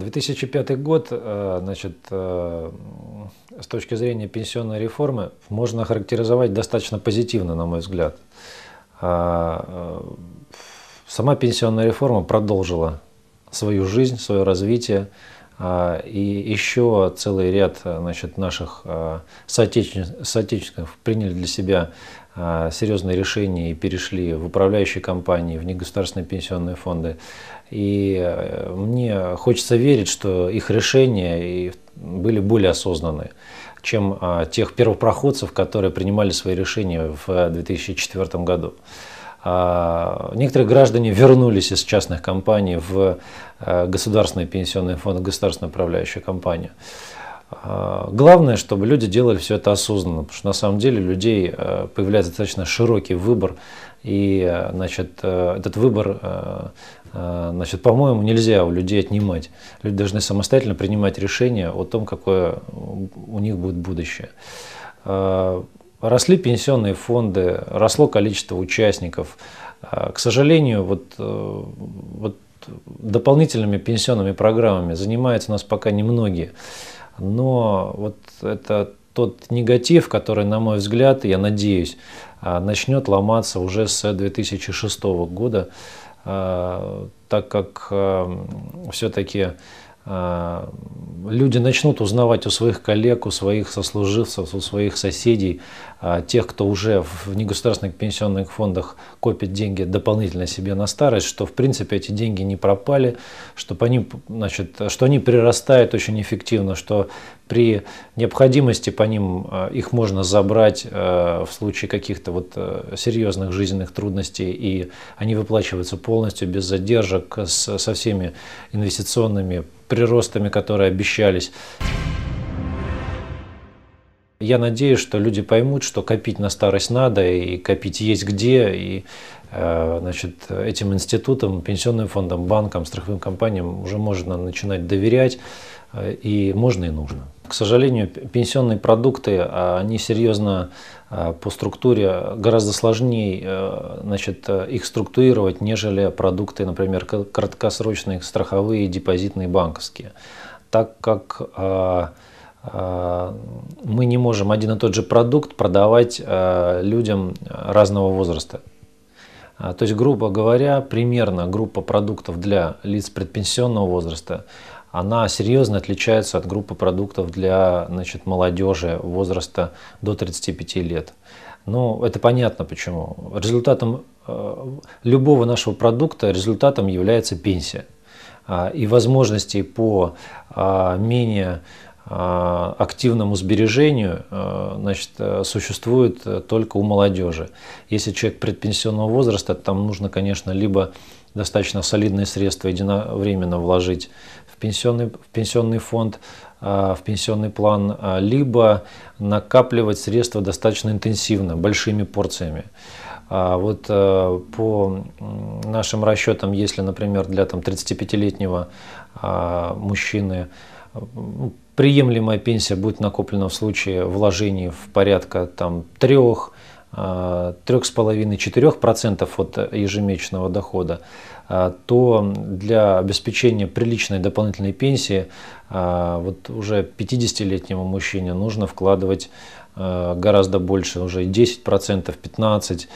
2005 год, э, значит, э, с точки зрения пенсионной реформы, можно характеризовать достаточно позитивно, на мой взгляд. А, э, сама пенсионная реформа продолжила свою жизнь, свое развитие. А, и еще целый ряд значит, наших соотечественников приняли для себя а, серьезные решения и перешли в управляющие компании, в негосударственные пенсионные фонды. И э, мне хочется верить, что их решения были более осознанные, чем а, тех первопроходцев, которые принимали свои решения в 2004 году. А, некоторые граждане вернулись из частных компаний в э, государственные пенсионные фонды, государственную управляющую компанию. А, главное, чтобы люди делали все это осознанно, потому что на самом деле людей э, появляется достаточно широкий выбор, и э, значит, э, этот выбор, значит, по-моему, нельзя у людей отнимать. Люди должны самостоятельно принимать решение о том, какое у них будет будущее. А, росли пенсионные фонды, росло количество участников. А, к сожалению, вот, вот дополнительными пенсионными программами занимаются у нас пока немногие но вот это тот негатив, который, на мой взгляд, я надеюсь, а, начнет ломаться уже с 2006 года, а, так как а, все-таки люди начнут узнавать у своих коллег, у своих сослуживцев, у своих соседей, а, тех, кто уже в негосударственных пенсионных фондах копит деньги дополнительно себе на старость, что в принципе эти деньги не пропали, что они, значит, что они прирастают очень эффективно, что при необходимости по ним а, их можно забрать а, в случае каких-то вот э, серьезных жизненных трудностей, и они выплачиваются полностью без задержек с, со всеми инвестиционными приростами, которые обещались. Я надеюсь, что люди поймут, что копить на старость надо, и копить есть где, и э, значит, этим институтам, пенсионным фондам, банкам, страховым компаниям уже можно начинать доверять, э, и можно и нужно. К сожалению, пенсионные продукты, а они серьезно э, по структуре гораздо сложнее значит, их структурировать, нежели продукты, например, краткосрочные страховые, депозитные, банковские. Так как Э, мы не можем один и тот же продукт продавать э, людям разного возраста. Э, то есть, грубо говоря, примерно группа продуктов для лиц предпенсионного возраста, она серьезно отличается от группы продуктов для значит, молодежи возраста до 35 лет. Ну, это понятно почему. Результатом любого нашего продукта, результатом является пенсия. И возможностей по менее Э, активному сбережению э, значит, э, существует только у молодежи. Если человек предпенсионного возраста, там нужно, конечно, либо достаточно солидные средства единовременно вложить в пенсионный, в пенсионный фонд, в пенсионный план, либо накапливать средства достаточно интенсивно, большими порциями. А вот по нашим расчетам, если, например, для там, 35-летнего мужчины ну, приемлемая пенсия будет накоплена в случае вложений в порядка там, 3 3,5-4% а, от ежемесячного дохода, а, то для обеспечения приличной дополнительной пенсии а, вот уже 50-летнему мужчине нужно вкладывать гораздо больше, уже 10%, 15%.